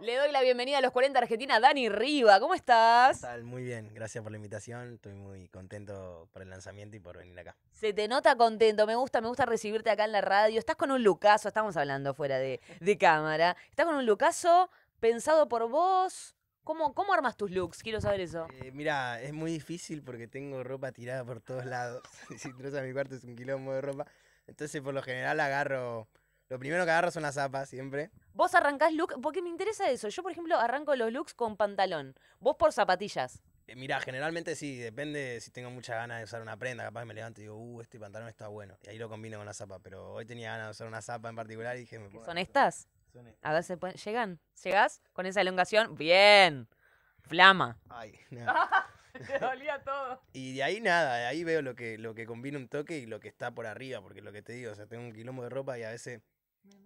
Le doy la bienvenida a los 40 Argentina, Dani Riva. ¿Cómo estás? Muy bien, gracias por la invitación. Estoy muy contento por el lanzamiento y por venir acá. Se te nota contento, me gusta, me gusta recibirte acá en la radio. Estás con un lucaso, estamos hablando fuera de, cámara. Estás con un lucaso pensado por vos. ¿Cómo, ¿Cómo armas tus looks? Quiero saber eso. Eh, mira, es muy difícil porque tengo ropa tirada por todos lados. si entras a mi cuarto es un quilombo de ropa. Entonces, por lo general, agarro lo primero que agarro son las zapas siempre. Vos arrancás look, porque me interesa eso. Yo, por ejemplo, arranco los looks con pantalón. Vos por zapatillas. Eh, mirá, generalmente sí, depende si tengo mucha ganas de usar una prenda. Capaz me levanto y digo, uh, este pantalón está bueno. Y ahí lo combino con la zapa. Pero hoy tenía ganas de usar una zapa en particular y dije, me ¿Son estas? Son estas. A ver, se pueden- llegan. ¿Llegás con esa elongación? Bien. Flama. Ay, nada. Te dolía todo. Y de ahí nada, de ahí veo lo que, lo que combina un toque y lo que está por arriba, porque lo que te digo, o sea, tengo un quilombo de ropa y a veces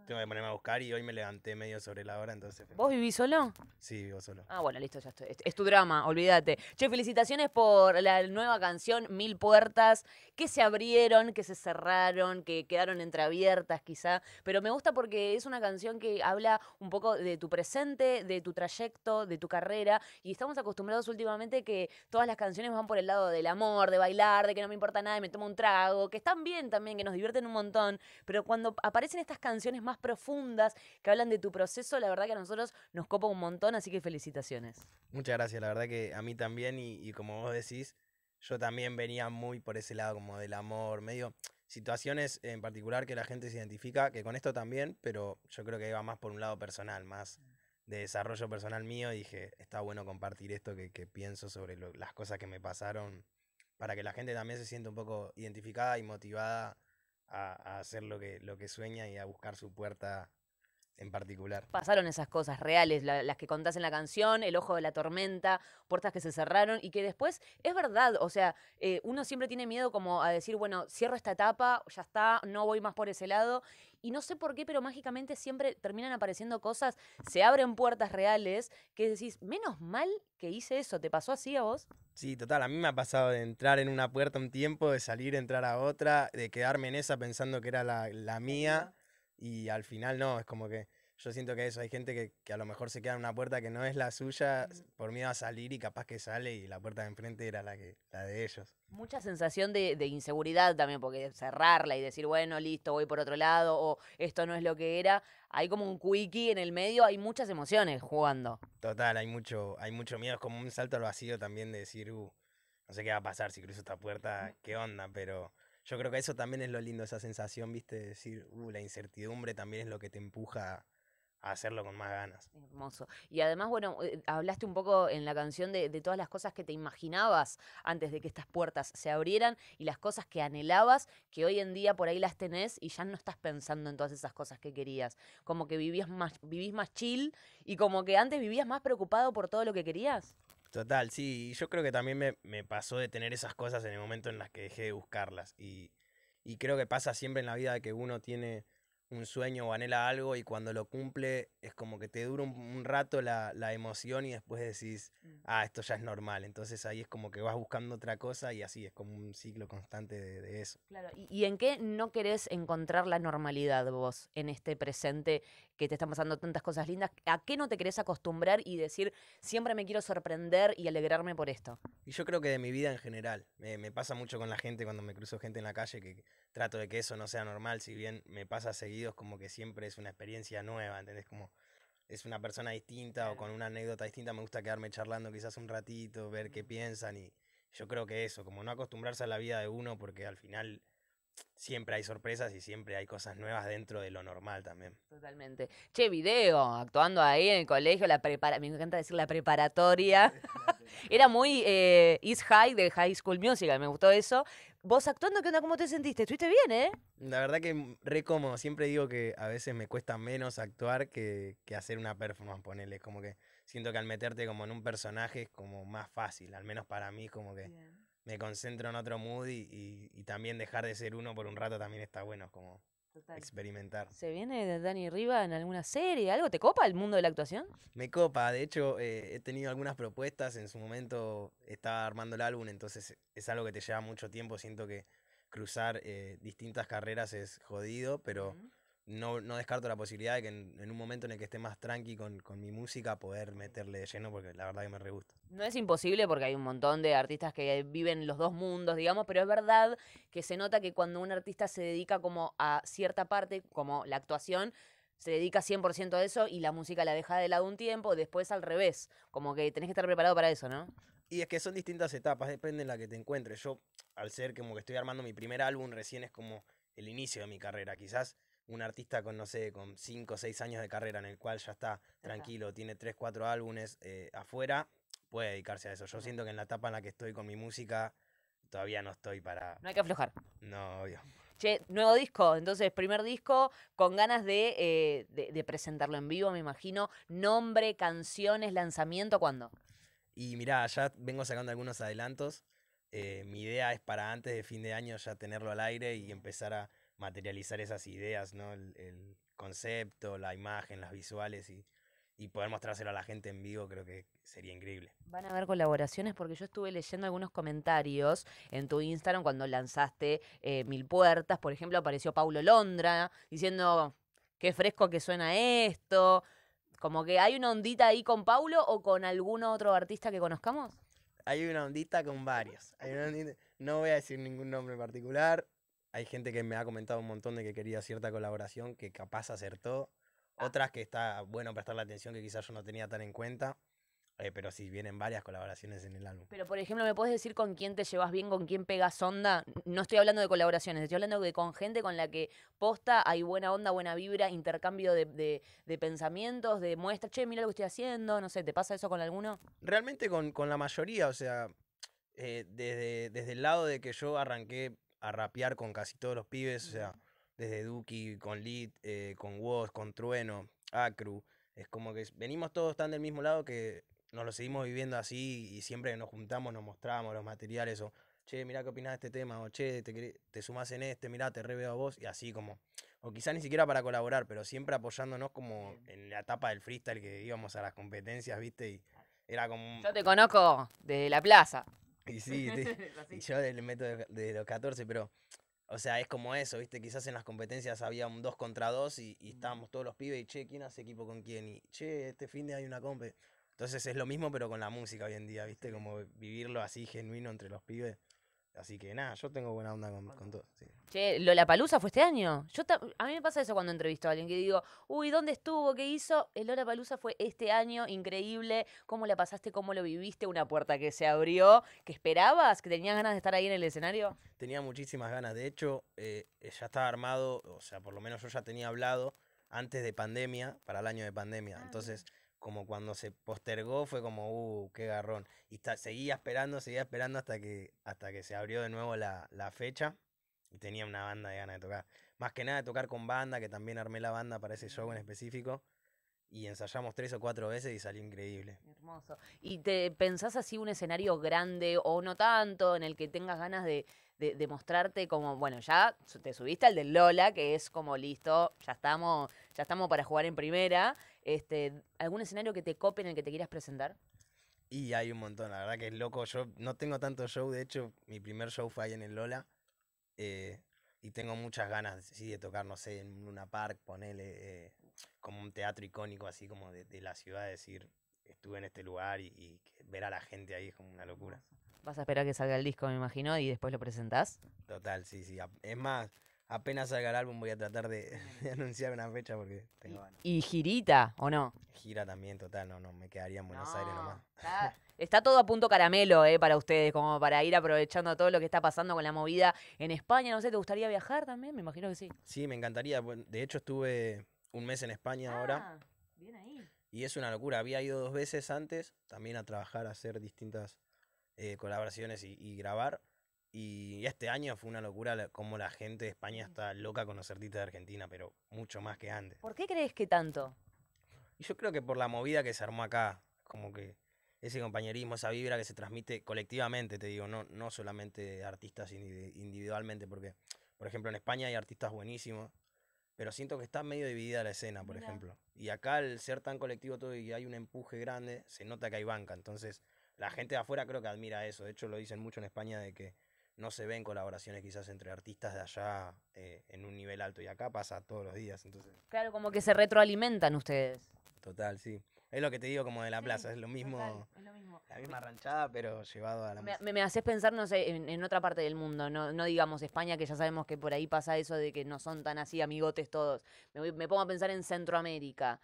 tengo que ponerme a buscar y hoy me levanté medio sobre la hora, entonces. ¿Vos vivís solo? Sí, vivo solo. Ah, bueno, listo, ya estoy. Es tu drama, olvídate. Che, felicitaciones por la nueva canción Mil Puertas, que se abrieron, que se cerraron, que quedaron entreabiertas quizá, pero me gusta porque es una canción que habla un poco de tu presente, de tu trayecto, de tu carrera, y estamos acostumbrados últimamente que todas las canciones van por el lado del amor, de bailar, de que no me importa nada y me tomo un trago, que están bien también, que nos divierten un montón, pero cuando aparecen estas canciones, más profundas que hablan de tu proceso, la verdad que a nosotros nos copa un montón, así que felicitaciones. Muchas gracias, la verdad que a mí también y, como vos decís, yo también venía muy por ese lado como del amor, medio situaciones en particular que la gente se identifica, que con esto también, pero yo creo que iba más por un lado personal, más mm. de desarrollo personal mío, y dije, está bueno compartir esto que, pienso sobre las cosas que me pasaron para que la gente también se sienta un poco identificada y motivada a, hacer lo que, lo que sueña y a buscar su puerta en particular. Pasaron esas cosas reales, las que contás en la canción, El ojo de la tormenta, puertas que se cerraron y que después es verdad, o sea, eh, uno siempre tiene miedo como a decir, bueno, cierro esta etapa, ya está, no voy más por ese lado y no sé por qué, pero mágicamente siempre terminan apareciendo cosas, se abren puertas reales que decís, menos mal que hice eso, ¿te pasó así a vos? Sí, total, a mí me ha pasado de entrar en una puerta un tiempo, de salir, entrar a otra, de quedarme en esa pensando que era la mía y al final no, es como que yo siento que eso, hay gente que, a lo mejor se queda en una puerta que no es la suya por miedo a salir y capaz que sale y la puerta de enfrente era la, que, la de ellos. Mucha sensación de, inseguridad también, porque cerrarla y decir, bueno, listo, voy por otro lado o esto no es lo que era, hay como un quickie en el medio, hay muchas emociones jugando. Total, hay mucho, hay mucho miedo, es como un salto al vacío también de decir, uh, no sé qué va a pasar si cruzo esta puerta, qué onda, pero yo creo que eso también es lo lindo, esa sensación, viste, de decir, uh, la incertidumbre también es lo que te empuja a hacerlo con más ganas. Hermoso. Y además, bueno, eh, hablaste un poco en la canción de, todas las cosas que te imaginabas antes de que estas puertas se abrieran y las cosas que anhelabas, que hoy en día por ahí las tenés y ya no estás pensando en todas esas cosas que querías. Como que vivías más, vivís más chill y como que antes vivías más preocupado por todo lo que querías. Total, sí, yo creo que también me, pasó de tener esas cosas en el momento en las que dejé de buscarlas. Y, y creo que pasa siempre en la vida que uno tiene un sueño o anhela algo y cuando lo cumple es como que te dura un, rato la, emoción y después decís, mm. ah, esto ya es normal. Entonces ahí es como que vas buscando otra cosa y así es como un ciclo constante de, eso. Claro, ¿Y, ¿Y, en qué no querés encontrar la normalidad vos en este presente que te están pasando tantas cosas lindas? ¿A qué no te querés acostumbrar y decir, siempre me quiero sorprender y alegrarme por esto? Y yo creo que de mi vida en general. Me, me pasa mucho con la gente cuando me cruzo gente en la calle que trato de que eso no sea normal, si bien me pasa seguir como que siempre es una experiencia nueva, ¿entendés? Como es una persona distinta o con una anécdota distinta, me gusta quedarme charlando quizás un ratito, ver qué piensan y yo creo que eso, como no acostumbrarse a la vida de uno porque al final siempre hay sorpresas y siempre hay cosas nuevas dentro de lo normal también. Totalmente. Che, video, actuando ahí en el colegio, la prepara me encanta decir la preparatoria. Era muy eh, High de High School Musical, me gustó eso. Vos actuando, ¿qué onda? ¿Cómo te sentiste? ¿Estuviste bien, eh? La verdad que re cómodo. Siempre digo que a veces me cuesta menos actuar que, hacer una performance, ponerle Como que siento que al meterte como en un personaje es como más fácil, al menos para mí, como que me concentro en otro mood y, también dejar de ser uno por un rato también está bueno, como experimentar. ¿Se viene de Dani Riva en alguna serie? ¿Algo te copa el mundo de la actuación? Me copa, de hecho eh, he tenido algunas propuestas, en su momento estaba armando el álbum, entonces es algo que te lleva mucho tiempo, siento que cruzar eh, distintas carreras es jodido, pero no, descarto la posibilidad de que en, un momento en el que esté más tranqui con, mi música poder meterle de lleno porque la verdad que me re gusta. No es imposible porque hay un montón de artistas que viven los dos mundos, digamos, pero es verdad que se nota que cuando un artista se dedica como a cierta parte, como la actuación, se dedica 100% a eso y la música la deja de lado un tiempo, después al revés, como que tenés que estar preparado para eso, ¿no? Y es que son distintas etapas, depende en la que te encuentres. Yo, al ser como que estoy armando mi primer álbum, recién es como el inicio de mi carrera, quizás un artista con, no sé, con 5 o 6 años de carrera en el cual ya está tranquilo, tiene 3, 4 álbumes eh, afuera, puede dedicarse a eso. Yo siento que en la etapa en la que estoy con mi música, todavía no estoy para... No hay que aflojar. No, obvio. Che, nuevo disco, entonces primer disco con ganas de, eh, de, presentarlo en vivo, me imagino. Nombre, canciones, lanzamiento, ¿cuándo? Y mirá, ya vengo sacando algunos adelantos. Eh, mi idea es para antes de fin de año ya tenerlo al aire y empezar a materializar esas ideas, ¿no? El, concepto, la imagen, las visuales y, poder mostrárselo a la gente en vivo creo que sería increíble. Van a haber colaboraciones porque yo estuve leyendo algunos comentarios en tu Instagram cuando lanzaste eh, Mil Puertas. Por ejemplo, apareció Paulo Londra diciendo, qué fresco que suena esto. Como que hay una ondita ahí con Paulo o con algún otro artista que conozcamos. Hay una ondita con varios. No voy a decir ningún nombre particular hay gente que me ha comentado un montón de que quería cierta colaboración que capaz acertó. Ah. Otras que está bueno prestar la atención que quizás yo no tenía tan en cuenta. Eh, pero sí, vienen varias colaboraciones en el álbum. Pero, por ejemplo, ¿me puedes decir con quién te llevas bien, con quién pegas onda? No estoy hablando de colaboraciones, estoy hablando de con gente con la que posta, hay buena onda, buena vibra, intercambio de, pensamientos, de muestra che, mira lo que estoy haciendo, no sé, ¿te pasa eso con alguno? Realmente con, la mayoría, o sea, eh, desde, desde el lado de que yo arranqué a rapear con casi todos los pibes, o sea, desde Duki, con Lit, eh, con Woz, con Trueno, Acru. Es como que venimos todos tan del mismo lado que nos lo seguimos viviendo así y siempre que nos juntamos nos mostrábamos los materiales o, che, mirá qué opinás de este tema, o che, te, te sumás en este, mirá, te veo a vos y así como. O quizá ni siquiera para colaborar, pero siempre apoyándonos como en la etapa del freestyle que íbamos a las competencias, viste, y era como... Yo te conozco desde la plaza. Y sí, y yo le método de, los 14, pero, o sea, es como eso, ¿viste? Quizás en las competencias había un 2 contra 2 y, estábamos todos los pibes y, che, ¿quién hace equipo con quién? Y, che, este fin de hay una comp Entonces es lo mismo, pero con la música hoy en día, ¿viste? Como vivirlo así genuino entre los pibes. Así que nada, yo tengo buena onda con, todo. Che, ¿lo la palusa fue este año? Yo a mí me pasa eso cuando entrevisto a alguien que digo, uy, ¿dónde estuvo? ¿Qué hizo? El Lola Palusa fue este año, increíble. ¿Cómo la pasaste? ¿Cómo lo viviste? Una puerta que se abrió. ¿Que esperabas? ¿Que tenías ganas de estar ahí en el escenario? Tenía muchísimas ganas. De hecho, eh, ya estaba armado, o sea, por lo menos yo ya tenía hablado antes de pandemia, para el año de pandemia. Ah, Entonces, como cuando se postergó fue como, uh, qué garrón. Y está, seguía esperando, seguía esperando hasta que, hasta que se abrió de nuevo la, la fecha y tenía una banda de ganas de tocar. Más que nada de tocar con banda, que también armé la banda para ese show en específico. Y ensayamos tres o cuatro veces y salió increíble. Hermoso. ¿Y te pensás así un escenario grande o no tanto, en el que tengas ganas de, de, mostrarte como, bueno, ya te subiste al del Lola, que es como listo, ya estamos, ya estamos para jugar en primera. Este, ¿Algún escenario que te cope en el que te quieras presentar? Y hay un montón, la verdad que es loco. Yo no tengo tanto show, de hecho, mi primer show fue ahí en el Lola. Eh, y tengo muchas ganas de tocar, no sé, en Luna Park, ponerle eh, como un teatro icónico así como de, la ciudad, decir, estuve en este lugar y, y ver a la gente ahí es como una locura. Vas a esperar que salga el disco, me imagino, y después lo presentás. Total, sí, sí. Es más, apenas salga el álbum voy a tratar de, anunciar una fecha porque tengo ganas. ¿Y girita o no? Gira también, total, no, no, me quedaría en Buenos Aires nomás. Está, todo a punto caramelo eh, para ustedes, como para ir aprovechando todo lo que está pasando con la movida en España. No sé, ¿te gustaría viajar también? Me imagino que sí. Sí, me encantaría. De hecho, estuve un mes en España ahora. Ah, bien ahí. Y es una locura. Había ido dos veces antes también a trabajar, a hacer distintas eh, colaboraciones y, grabar. Y este año fue una locura como la gente de España está loca con los artistas de Argentina, pero mucho más que antes. ¿Por qué crees que tanto? yo creo que por la movida que se armó acá, como que ese compañerismo, esa vibra que se transmite colectivamente, te digo, no, no solamente artistas individualmente, porque, por ejemplo, en España hay artistas buenísimos, pero siento que está medio dividida la escena, por ejemplo. Y acá, al ser tan colectivo todo y hay un empuje grande, se nota que hay banca. Entonces, la gente de afuera creo que admira eso. De hecho, lo dicen mucho en España de que no se ven colaboraciones quizás entre artistas de allá eh, en un nivel alto. Y acá pasa todos los días. Entonces. Claro, como que se retroalimentan ustedes. Total, sí. Es lo que te digo como de la plaza, es lo mismo. es lo mismo. La misma ranchada, pero llevado a la me, me, haces pensar, no sé, en, otra parte del mundo, no, no digamos España, que ya sabemos que por ahí pasa eso de que no son tan así amigotes todos. me pongo a pensar en Centroamérica.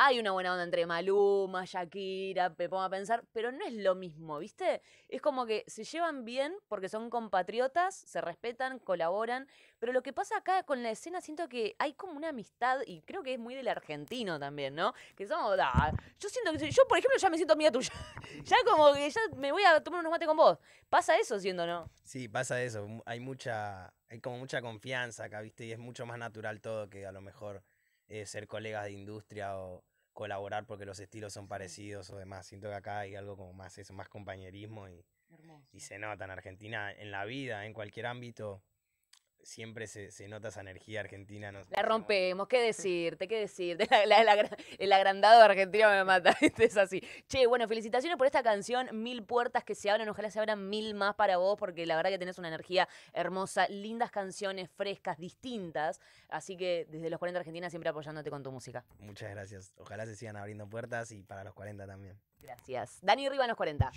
Hay una buena onda entre Maluma, Shakira, me pongo a pensar, pero no es lo mismo, ¿viste? Es como que se llevan bien porque son compatriotas, se respetan, colaboran, pero lo que pasa acá con la escena siento que hay como una amistad y creo que es muy del argentino también, ¿no? Que somos, ah, yo siento que yo por ejemplo ya me siento amiga tuya. ya como que ya me voy a tomar unos mates con vos. ¿Pasa eso, siendo no? Sí, pasa eso. Hay mucha hay como mucha confianza acá, ¿viste? Y es mucho más natural todo que a lo mejor eh, ser colegas de industria o colaborar porque los estilos son parecidos o demás. Siento que acá hay algo como más eso, más compañerismo y, y se nota en Argentina, en la vida, en cualquier ámbito siempre se, se, nota esa energía argentina. Nos, la rompemos, ¿qué decirte? ¿Qué decirte? el agrandado argentino me mata, es así. Che, bueno, felicitaciones por esta canción, Mil Puertas que se abran, ojalá se abran mil más para vos, porque la verdad que tenés una energía hermosa, lindas canciones, frescas, distintas. Así que desde los 40 Argentina siempre apoyándote con tu música. Muchas gracias, ojalá se sigan abriendo puertas y para los 40 también. Gracias. Dani Riva, los 40.